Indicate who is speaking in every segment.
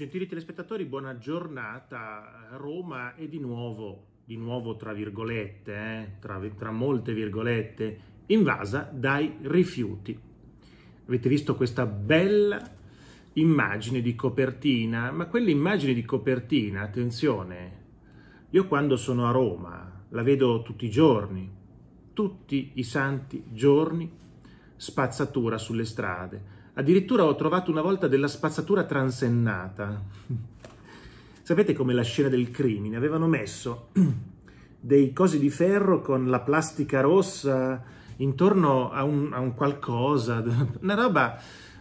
Speaker 1: Gentili telespettatori, buona giornata. Roma è di nuovo, di nuovo tra virgolette, eh, tra, tra, molte virgolette, invasa dai rifiuti. Avete visto questa bella immagine di copertina, ma quell'immagine di copertina, attenzione, io quando sono a Roma la vedo tutti i giorni, tutti i santi giorni, spazzatura sulle strade Addirittura ho trovato una volta della spazzatura transennata. Sapete come la scena del crimine? Avevano messo dei cosi di ferro con la plastica rossa intorno a un, a un qualcosa, una roba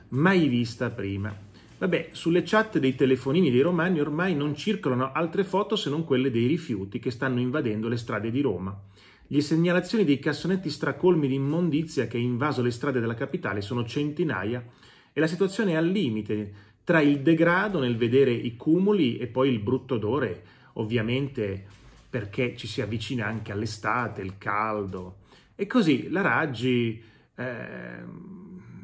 Speaker 1: mai vista prima. Vabbè, sulle chat dei telefonini dei romani ormai non circolano altre foto se non quelle dei rifiuti che stanno invadendo le strade di Roma. Le segnalazioni dei cassonetti stracolmi di immondizia che ha invaso le strade della capitale sono centinaia e la situazione è al limite tra il degrado nel vedere i cumuli e poi il brutto odore, ovviamente perché ci si avvicina anche all'estate, il caldo. E così la Raggi eh,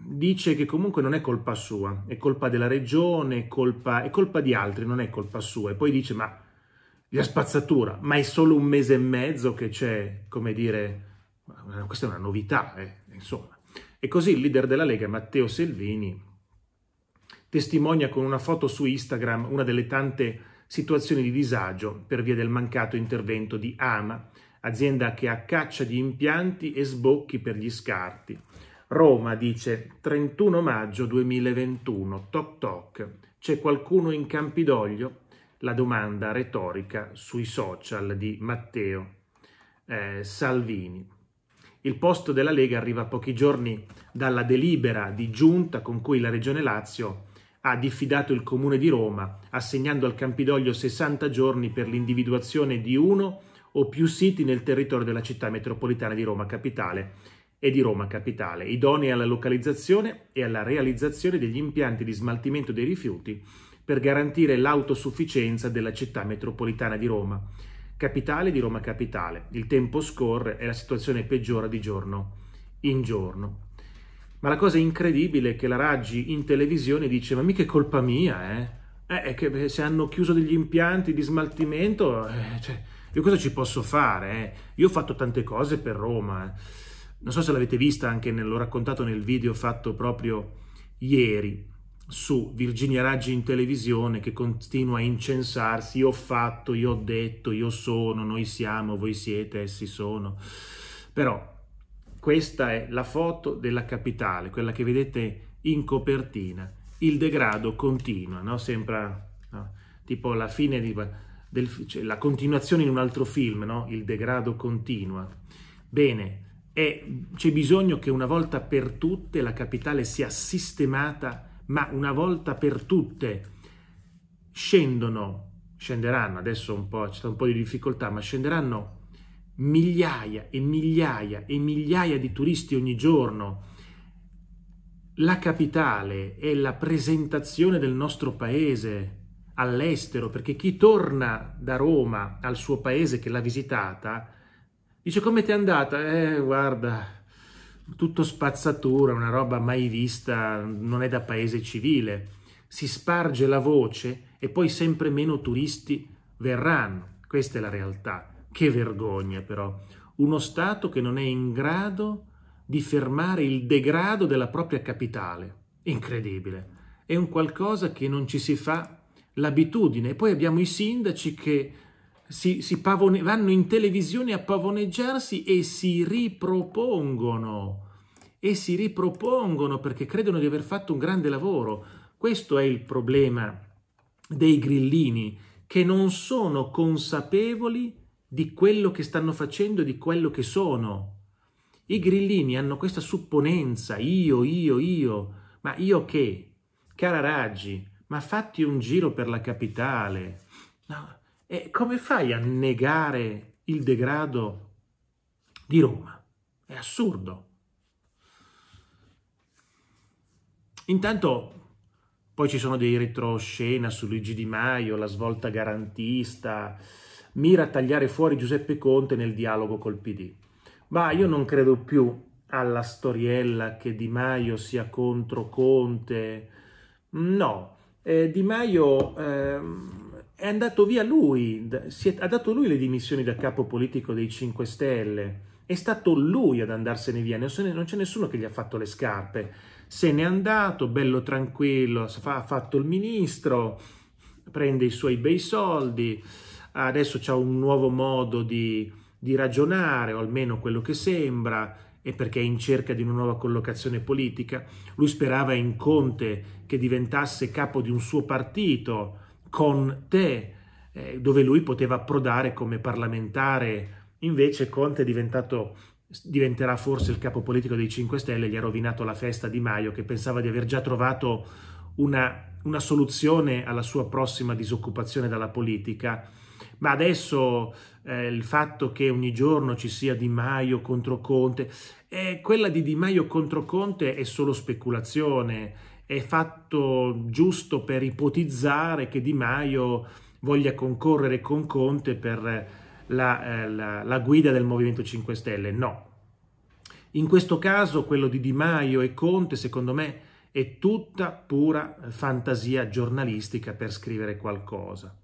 Speaker 1: dice che comunque non è colpa sua, è colpa della regione, è colpa, è colpa di altri, non è colpa sua. E poi dice ma la spazzatura, ma è solo un mese e mezzo che c'è, come dire, questa è una novità, eh, insomma e così il leader della Lega, Matteo Selvini, testimonia con una foto su Instagram una delle tante situazioni di disagio per via del mancato intervento di AMA, azienda che ha caccia di impianti e sbocchi per gli scarti. Roma dice 31 maggio 2021, toc toc, c'è qualcuno in Campidoglio? La domanda retorica sui social di Matteo eh, Salvini. Il posto della Lega arriva pochi giorni dalla delibera di giunta con cui la Regione Lazio ha diffidato il Comune di Roma, assegnando al Campidoglio 60 giorni per l'individuazione di uno o più siti nel territorio della città metropolitana di Roma Capitale e di Roma Capitale, idonei alla localizzazione e alla realizzazione degli impianti di smaltimento dei rifiuti per garantire l'autosufficienza della città metropolitana di Roma Capitale di Roma Capitale. Il tempo scorre e la situazione peggiora di giorno in giorno. Ma la cosa incredibile è che la Raggi in televisione dice ma mica è colpa mia, eh? Eh, è che eh, se hanno chiuso degli impianti di smaltimento, eh, cioè, io cosa ci posso fare? Eh? Io ho fatto tante cose per Roma. Eh. Non so se l'avete vista anche, nel, l'ho raccontato nel video fatto proprio ieri su Virginia Raggi in televisione che continua a incensarsi, io ho fatto, io ho detto, io sono, noi siamo, voi siete, essi sono. Però questa è la foto della capitale, quella che vedete in copertina. Il degrado continua, no? sembra no? tipo la fine di, del, cioè, la continuazione in un altro film, no? il degrado continua. Bene, c'è bisogno che una volta per tutte la capitale sia sistemata ma una volta per tutte scendono, scenderanno, adesso un po', c'è un po' di difficoltà, ma scenderanno migliaia e migliaia e migliaia di turisti ogni giorno. La capitale è la presentazione del nostro paese all'estero, perché chi torna da Roma al suo paese che l'ha visitata, dice come ti è andata? Eh, guarda, tutto spazzatura, una roba mai vista, non è da paese civile. Si sparge la voce e poi sempre meno turisti verranno. Questa è la realtà. Che vergogna però. Uno Stato che non è in grado di fermare il degrado della propria capitale. Incredibile. È un qualcosa che non ci si fa l'abitudine. E poi abbiamo i sindaci che si, si pavone- vanno in televisione a pavoneggiarsi e si ripropongono e si ripropongono perché credono di aver fatto un grande lavoro. Questo è il problema dei grillini che non sono consapevoli di quello che stanno facendo, di quello che sono. I grillini hanno questa supponenza, io, io, io, ma io che? Cara Raggi, ma fatti un giro per la capitale. No, e come fai a negare il degrado di Roma? È assurdo. Intanto poi ci sono dei retroscena su Luigi Di Maio, la svolta garantista, mira a tagliare fuori Giuseppe Conte nel dialogo col PD. Ma io non credo più alla storiella che Di Maio sia contro Conte. No, eh, Di Maio eh, è andato via lui, è, ha dato lui le dimissioni da capo politico dei 5 Stelle, è stato lui ad andarsene via, non, c'è nessuno che gli ha fatto le scarpe, se n'è andato bello tranquillo, ha fatto il ministro, prende i suoi bei soldi, adesso c'è un nuovo modo di, di ragionare, o almeno quello che sembra, e perché è in cerca di una nuova collocazione politica. Lui sperava in Conte che diventasse capo di un suo partito, Conte, eh, dove lui poteva approdare come parlamentare. Invece Conte è diventato diventerà forse il capo politico dei 5 Stelle, gli ha rovinato la festa Di Maio che pensava di aver già trovato una, una soluzione alla sua prossima disoccupazione dalla politica. Ma adesso eh, il fatto che ogni giorno ci sia Di Maio contro Conte, eh, quella di Di Maio contro Conte è solo speculazione, è fatto giusto per ipotizzare che Di Maio voglia concorrere con Conte per eh, la, eh, la, la guida del Movimento 5 Stelle. No. In questo caso quello di Di Maio e Conte, secondo me, è tutta pura eh, fantasia giornalistica per scrivere qualcosa.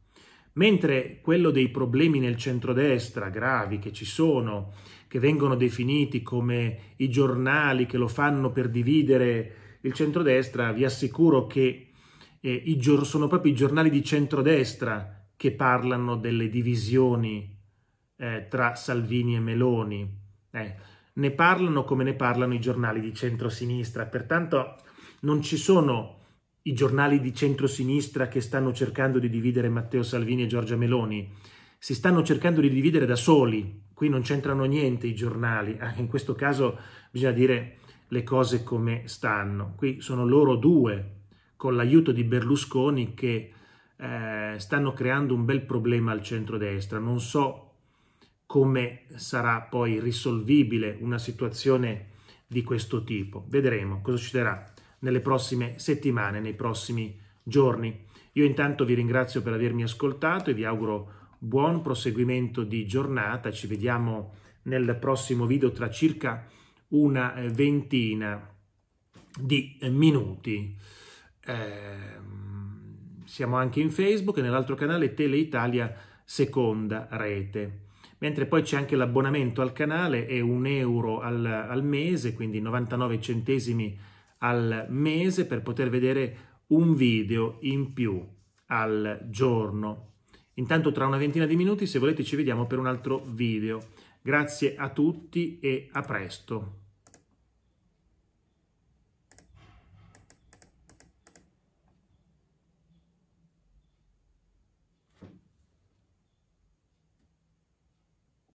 Speaker 1: Mentre quello dei problemi nel centrodestra gravi che ci sono, che vengono definiti come i giornali che lo fanno per dividere il centrodestra, vi assicuro che eh, gior- sono proprio i giornali di centrodestra che parlano delle divisioni eh, tra Salvini e Meloni. Eh, ne parlano come ne parlano i giornali di centrosinistra, pertanto non ci sono i giornali di centrosinistra che stanno cercando di dividere Matteo Salvini e Giorgia Meloni, si stanno cercando di dividere da soli, qui non c'entrano niente i giornali, anche in questo caso bisogna dire le cose come stanno. Qui sono loro due, con l'aiuto di Berlusconi, che eh, stanno creando un bel problema al centrodestra. Non so come sarà poi risolvibile una situazione di questo tipo. Vedremo cosa succederà nelle prossime settimane, nei prossimi giorni. Io intanto vi ringrazio per avermi ascoltato e vi auguro buon proseguimento di giornata. Ci vediamo nel prossimo video tra circa una eh, ventina di eh, minuti. Eh, siamo anche in Facebook e nell'altro canale Tele Italia Seconda Rete. Mentre poi c'è anche l'abbonamento al canale, è un euro al, al mese, quindi 99 centesimi al mese per poter vedere un video in più al giorno. Intanto tra una ventina di minuti, se volete, ci vediamo per un altro video. Grazie a tutti e a presto.